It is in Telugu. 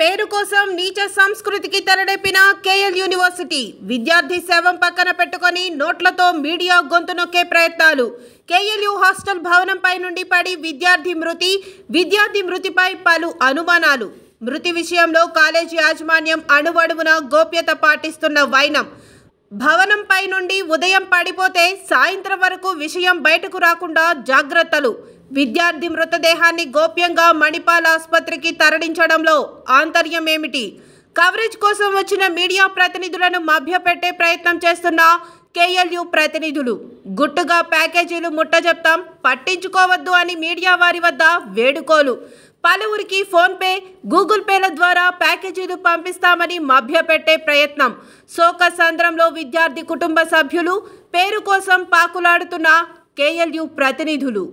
పేరు కోసం నీచ సంస్కృతికి తెరడెప్పిన కేఎల్ యూనివర్సిటీ విద్యార్థి సేవం పక్కన పెట్టుకొని నోట్లతో మీడియా గొంతు నొక్కే ప్రయత్నాలు కేఎల్యూ హాస్టల్ భవనంపై నుండి పడి విద్యార్థి మృతి విద్యార్థి మృతిపై పలు అనుమానాలు మృతి విషయంలో కాలేజీ యాజమాన్యం అణువణువున గోప్యత పాటిస్తున్న వైనం భవనంపై నుండి ఉదయం పడిపోతే సాయంత్రం వరకు విషయం బయటకు రాకుండా జాగ్రత్తలు విద్యార్థి మృతదేహాన్ని గోప్యంగా మణిపాల్ ఆసుపత్రికి తరలించడంలో ఆంతర్యం ఏమిటి కవరేజ్ కోసం వచ్చిన మీడియా ప్రతినిధులను మభ్యపెట్టే ప్రయత్నం చేస్తున్న కేఎల్యు ప్రతినిధులు గుట్టుగా ప్యాకేజీలు ముట్టజెప్తాం పట్టించుకోవద్దు అని మీడియా వారి వద్ద వేడుకోలు పలువురికి ఫోన్పే గూగుల్ పేల ద్వారా ప్యాకేజీలు పంపిస్తామని మభ్యపెట్టే ప్రయత్నం సంద్రంలో విద్యార్థి కుటుంబ సభ్యులు పేరు కోసం పాకులాడుతున్న కేఎల్యు ప్రతినిధులు